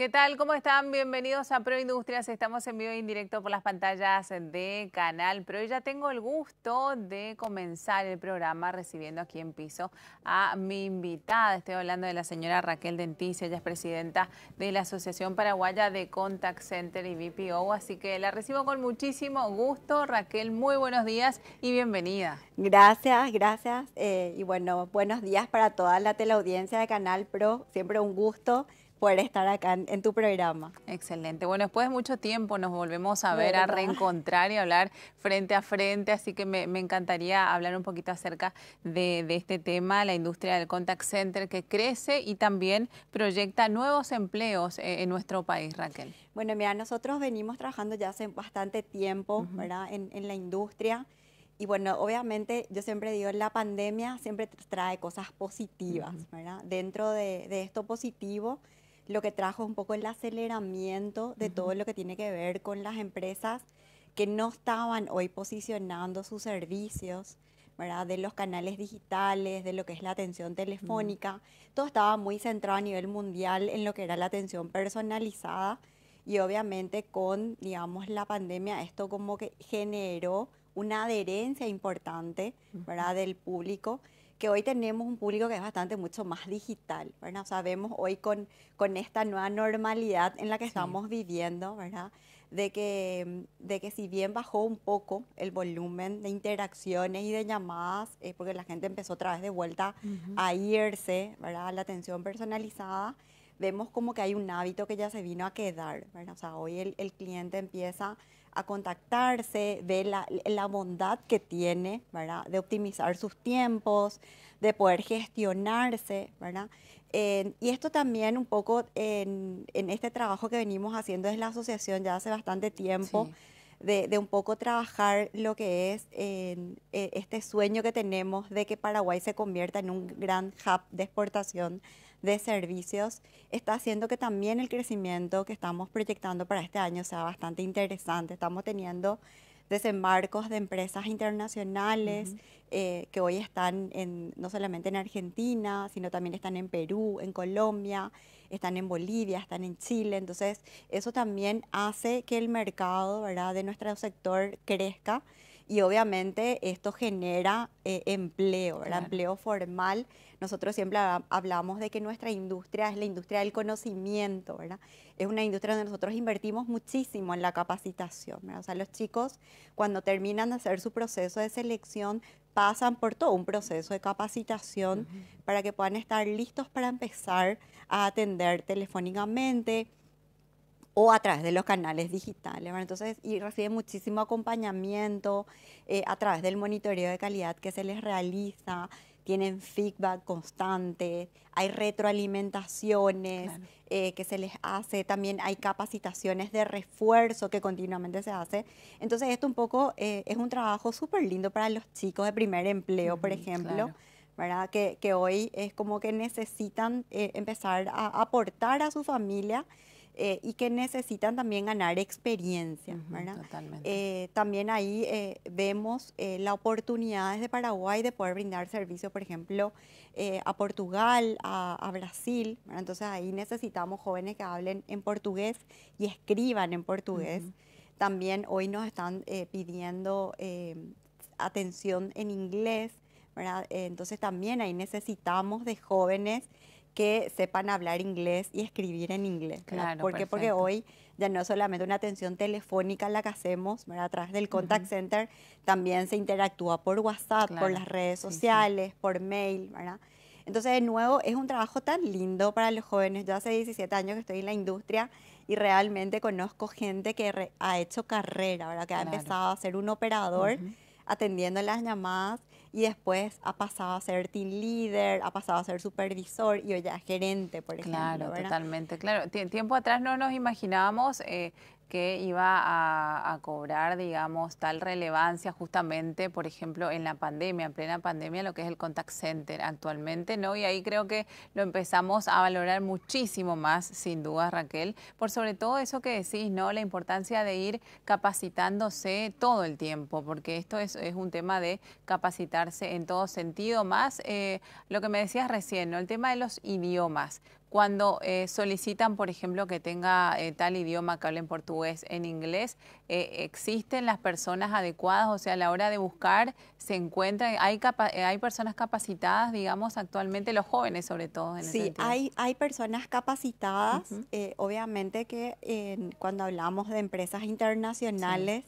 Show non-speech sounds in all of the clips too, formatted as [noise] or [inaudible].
¿Qué tal? ¿Cómo están? Bienvenidos a Pro Industrias. Estamos en vivo y en directo por las pantallas de Canal Pro. Y ya tengo el gusto de comenzar el programa recibiendo aquí en piso a mi invitada. Estoy hablando de la señora Raquel Dentice. Ella es presidenta de la Asociación Paraguaya de Contact Center y BPO. Así que la recibo con muchísimo gusto. Raquel, muy buenos días y bienvenida. Gracias, gracias. Eh, y bueno, buenos días para toda la teleaudiencia de Canal Pro. Siempre un gusto poder estar acá en, tu programa. Excelente. Bueno, después de mucho tiempo nos volvemos a ver, a reencontrar y hablar frente a frente, así que me, encantaría hablar un poquito acerca de, este tema, la industria del contact center que crece y también proyecta nuevos empleos eh, en, nuestro país, Raquel. Bueno, mira, nosotros venimos trabajando ya hace bastante tiempo, ¿verdad? En, la industria. Y bueno, obviamente yo siempre digo, la pandemia siempre trae cosas positivas, ¿verdad? Dentro de, de esto positivo lo que trajo un poco el aceleramiento de todo lo que tiene que ver con las empresas que no estaban hoy posicionando sus servicios, ¿verdad? De los canales digitales, de lo que es la atención telefónica. Todo estaba muy centrado a nivel mundial en lo que era la atención personalizada y obviamente con, digamos, la pandemia esto como que generó una adherencia importante, ¿verdad? Del público que hoy tenemos un público que es bastante mucho más digital, ¿verdad? O sea, vemos hoy con, con esta nueva normalidad en la que estamos viviendo, ¿verdad? De que, de que si bien bajó un poco el volumen de interacciones y de llamadas, eh, porque la gente empezó otra vez de vuelta a irse, ¿verdad? La atención personalizada, vemos como que hay un hábito que ya se vino a quedar, ¿verdad? O sea, hoy el, el cliente empieza a contactarse, de la, bondad que tiene, De optimizar sus tiempos, de poder gestionarse, ¿verdad? y esto también un poco en, este trabajo que venimos haciendo desde la asociación ya hace bastante tiempo, de, un poco trabajar lo que es e, este sueño que tenemos de que Paraguay se convierta en un gran hub de exportación de servicios está haciendo que también el crecimiento que estamos proyectando para este año sea bastante interesante. Estamos teniendo desembarcos de empresas internacionales eh, que hoy están no solamente en Argentina, sino también están en Perú, en Colombia, están en Bolivia, están en Chile. Entonces, eso también hace que el mercado de nuestro sector crezca y obviamente esto genera eh, empleo, empleo formal. Nosotros siempre hablamos de que nuestra industria es la industria del conocimiento, ¿verdad? Es una industria donde nosotros invertimos muchísimo en la capacitación, O sea, los chicos cuando terminan de hacer su proceso de selección pasan por todo un proceso de capacitación para que puedan estar listos para empezar a atender telefónicamente, o a través de los canales digitales. Entonces, y reciben muchísimo acompañamiento eh, a través del monitoreo de calidad que se les realiza, tienen feedback constante, hay retroalimentaciones eh, que se les hace, también hay capacitaciones de refuerzo que continuamente se hace. Entonces, esto un poco eh, es un trabajo súper lindo para los chicos de primer empleo, por ejemplo. ¿verdad? Que, que, hoy es como que necesitan empezar a aportar a su familia eh, y que necesitan también ganar experiencia, ¿verdad? Eh, también ahí eh, vemos la oportunidad de Paraguay de poder brindar servicio, por ejemplo, a Portugal, a, Brasil, Entonces ahí necesitamos jóvenes que hablen en portugués y escriban en portugués. También hoy nos están pidiendo atención en inglés, ¿verdad? entonces también ahí necesitamos de jóvenes que sepan hablar inglés y escribir en inglés. Claro, ¿Por qué? Porque hoy ya no es solamente una atención telefónica la que hacemos, ¿verdad? a través del contact center, también se interactúa por WhatsApp, por las redes sociales, por mail, ¿verdad? Entonces, de nuevo, es un trabajo tan lindo para los jóvenes. Yo hace 17 años que estoy en la industria y realmente conozco gente que ha hecho carrera, ¿verdad? que ha empezado a ser un operador atendiendo las llamadas y después ha pasado a ser team leader, ha pasado a ser supervisor y hoy gerente, por ejemplo. Claro, totalmente, claro. Tiempo atrás no nos imaginábamos eh, que iba a, cobrar, digamos, tal relevancia justamente, por ejemplo, en la pandemia, en plena pandemia, lo que es el contact center actualmente, ¿no? Y ahí creo que lo empezamos a valorar muchísimo más, sin duda, Raquel, por sobre todo eso que decís, ¿no? La importancia de ir capacitándose todo el tiempo, porque esto es, un tema de capacitarse en todo sentido, más eh, lo que me decías recién, ¿no? El tema de los idiomas cuando eh, solicitan, por ejemplo, que tenga eh, tal idioma que hable en portugués en inglés, eh, ¿existen las personas adecuadas? O sea, a la hora de buscar, ¿se encuentran? ¿Hay, hay personas capacitadas, digamos, actualmente, los jóvenes sobre todo? En sí, hay, personas capacitadas. obviamente que cuando hablamos de empresas internacionales,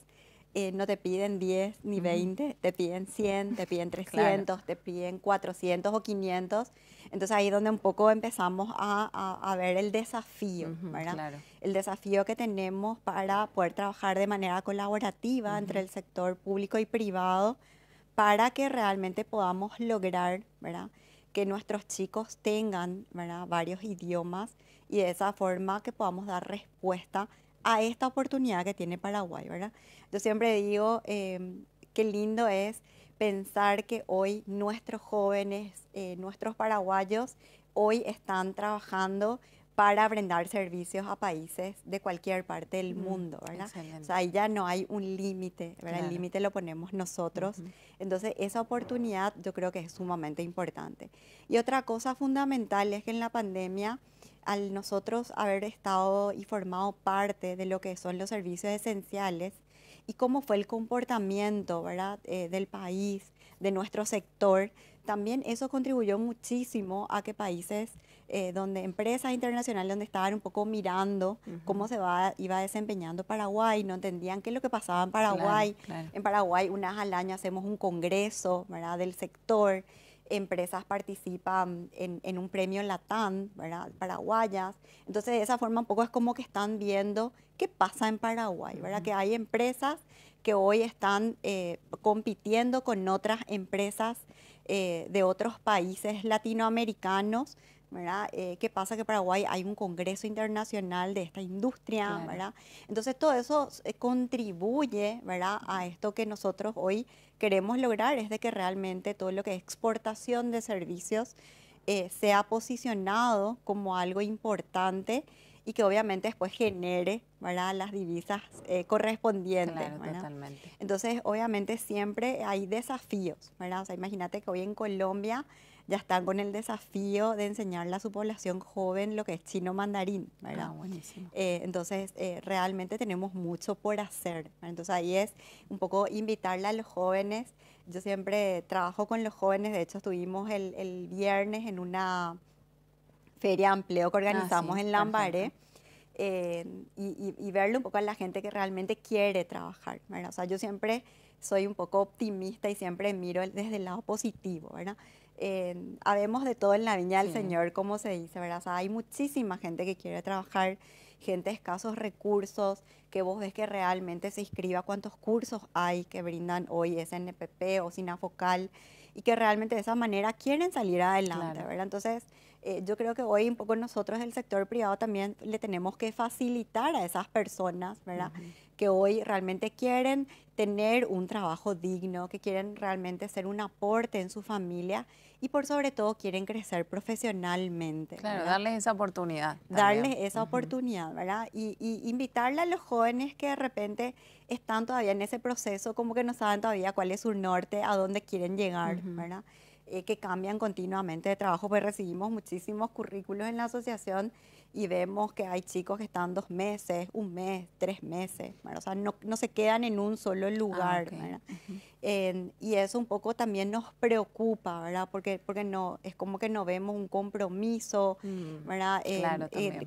eh, no te piden 10 ni 20, te piden 100, te piden 300, [laughs] te piden 400 o 500. Entonces ahí es donde un poco empezamos a, a, ver el desafío, ¿verdad? El desafío que tenemos para poder trabajar de manera colaborativa entre el sector público y privado para que realmente podamos lograr, ¿verdad? que nuestros chicos tengan ¿verdad? varios idiomas y de esa forma que podamos dar respuesta a esta oportunidad que tiene Paraguay, ¿verdad? Yo siempre digo em, qué lindo es pensar que hoy nuestros jóvenes, eh, nuestros paraguayos, hoy están trabajando para brindar servicios a países de cualquier parte del mundo, ¿verdad? O sea, ahí ya no hay un límite, ¿verdad? El límite lo ponemos nosotros. Entonces, esa oportunidad yo creo que es sumamente importante. Y otra cosa fundamental es que en la pandemia al nosotros haber estado y formado parte de lo que son los servicios esenciales y cómo fue el comportamiento ¿verdad? Eh, del país, de nuestro sector, también eso contribuyó muchísimo a que países eh, donde empresas internacionales donde estaban un poco mirando cómo se va, iba desempeñando Paraguay, no entendían qué es lo que pasaba en Paraguay. En Paraguay unas al año hacemos un congreso ¿verdad? del sector empresas participan en, un premio en la ¿verdad? paraguayas. Entonces, de esa forma un poco es como que están viendo qué pasa en Paraguay, ¿verdad? Que hay empresas que hoy están eh, compitiendo con otras empresas eh, de otros países latinoamericanos ¿verdad? Eh, ¿Qué pasa? Que Paraguay hay un congreso internacional de esta industria, Entonces todo eso eh, contribuye, ¿verdad? A esto que nosotros hoy queremos lograr, es de que realmente todo lo que es exportación de servicios eh, sea posicionado como algo importante y que obviamente después genere las divisas correspondientes. Totalmente. Entonces, obviamente siempre hay desafíos, ¿verdad? imagínate que hoy en Colombia ya están con el desafío de enseñarle a su población joven lo que es chino mandarín, ah, buenísimo. Eh, entonces, eh, realmente tenemos mucho por hacer. Entonces, ahí es un poco invitarle a los jóvenes. Yo siempre trabajo con los jóvenes, de hecho, estuvimos el, viernes en una feria de empleo que organizamos ah, en Lambaré. Eh, y, y, verle un poco a la gente que realmente quiere trabajar, ¿verdad? O sea, yo siempre soy un poco optimista y siempre miro desde el lado positivo, ¿verdad? habemos de todo en la viña del Señor, como se dice, ¿verdad? hay muchísima gente que quiere trabajar, gente de escasos recursos, que vos ves que realmente se inscriba cuántos cursos hay que brindan hoy SNPP o Sinafocal y que realmente de esa manera quieren salir adelante, ¿verdad? Entonces, eh, yo creo que hoy un poco nosotros del sector privado también le tenemos que facilitar a esas personas, ¿verdad? Que hoy realmente quieren, tener un trabajo digno, que quieren realmente ser un aporte en su familia y por sobre todo quieren crecer profesionalmente. Claro, darles esa oportunidad. Darles esa oportunidad, ¿verdad? Y, invitarle a los jóvenes que de repente están todavía en ese proceso, como que no saben todavía cuál es su norte, a dónde quieren llegar, ¿verdad? Eh, que cambian continuamente de trabajo, pues recibimos muchísimos currículos en la asociación y vemos que hay chicos que están dos meses, un mes, tres meses, o sea, no, se quedan en un solo ah, lugar. y eso un poco también nos preocupa, ¿verdad? Porque, porque no, es como que no vemos un compromiso, mm, ¿verdad?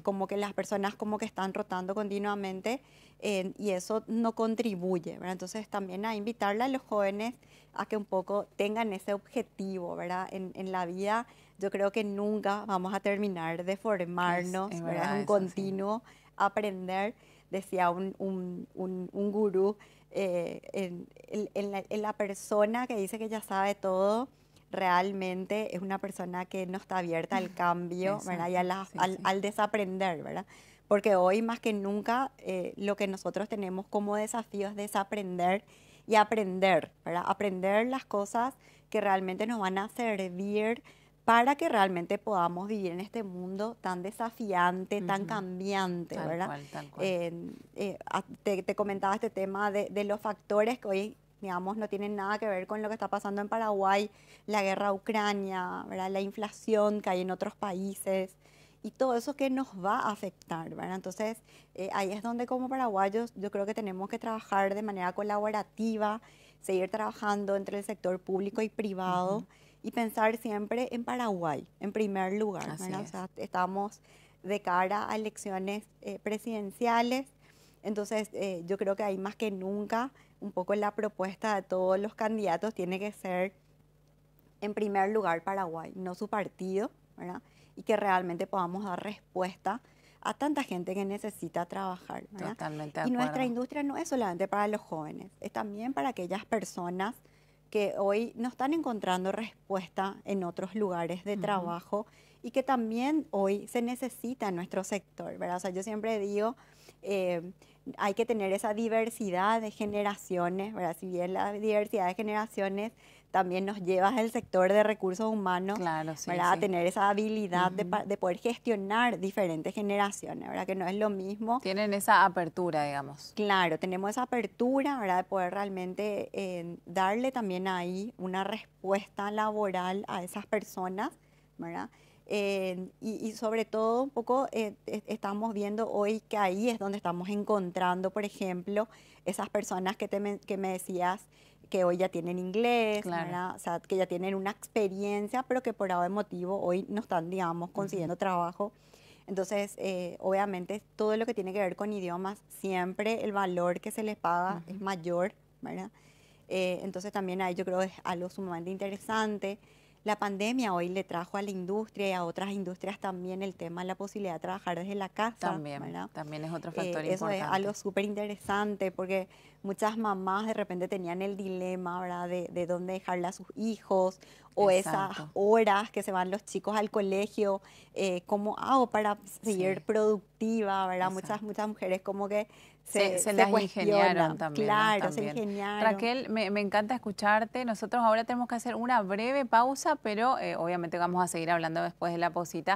como que las personas como que están rotando continuamente y eso no contribuye, ¿verdad? Entonces también a invitarle a los jóvenes a que un poco tengan ese objetivo, ¿verdad? En, la vida yo creo que nunca vamos a terminar de formarnos, es, verdad, es un continuo aprender, decía un, un, un, gurú, eh, en, en, la, persona que dice que ya sabe todo, realmente es una persona que no está abierta al [laughs] cambio ¿verdad? y al, al, desaprender, ¿verdad? porque hoy más que nunca eh, lo que nosotros tenemos como desafío es desaprender y aprender, ¿verdad? Aprender las cosas que realmente nos van a servir para que realmente podamos vivir en este mundo tan desafiante, tan cambiante, ¿verdad? Cual, cual. Eh, eh, te, comentaba este tema de, de los factores que hoy digamos, no tienen nada que ver con lo que está pasando en Paraguay, la guerra a Ucrania, ¿verdad? la inflación que hay en otros países, y todo eso que nos va a afectar, ¿verdad? Entonces, eh, ahí es donde como paraguayos yo creo que tenemos que trabajar de manera colaborativa, seguir trabajando entre el sector público y privado y pensar siempre en Paraguay, en primer lugar, ¿verdad? O sea, estamos de cara a elecciones eh, presidenciales, entonces eh, yo creo que ahí más que nunca un poco la propuesta de todos los candidatos tiene que ser en primer lugar Paraguay, no su partido, ¿verdad? y que realmente podamos dar respuesta a tanta gente que necesita trabajar. Totalmente. Y nuestra industria no es solamente para los jóvenes, es también para aquellas personas que hoy no están encontrando respuesta en otros lugares de trabajo y que también hoy se necesita en nuestro sector, ¿verdad? O sea, yo siempre digo, eh, hay que tener esa diversidad de generaciones, ¿verdad? Si bien la diversidad de generaciones también nos llevas al sector de recursos humanos, A tener esa habilidad de, poder gestionar diferentes generaciones, ¿verdad? Que no es lo mismo. Tienen esa apertura, digamos. Claro, tenemos esa apertura, ¿verdad? De poder realmente eh, darle también ahí una respuesta laboral a esas personas, ¿verdad? Eh, y, sobre todo un poco eh, estamos viendo hoy que ahí es donde estamos encontrando, por ejemplo, esas personas que, que me decías que hoy ya tienen inglés, que ya tienen una experiencia, pero que por algún motivo hoy no están, digamos, consiguiendo trabajo. Entonces, eh, obviamente, todo lo que tiene que ver con idiomas, siempre el valor que se les paga es mayor, ¿verdad? Eh, entonces, también ahí yo creo es algo sumamente interesante. La pandemia hoy le trajo a la industria y a otras industrias también el tema de la posibilidad de trabajar desde la casa. También, ¿verdad? también es otro eh, factor importante. Eso es algo súper interesante porque muchas mamás de repente tenían el dilema, ¿verdad? De, dónde dejarle a sus hijos o esas horas que se van los chicos al colegio, como, eh, ¿cómo hago para seguir productiva, ¿verdad? Muchas, muchas mujeres como que se, se, las ingeniaron también. Claro, se ingeniaron. Raquel, me, encanta escucharte. Nosotros ahora tenemos que hacer una breve pausa, pero eh, obviamente vamos a seguir hablando después de la posita.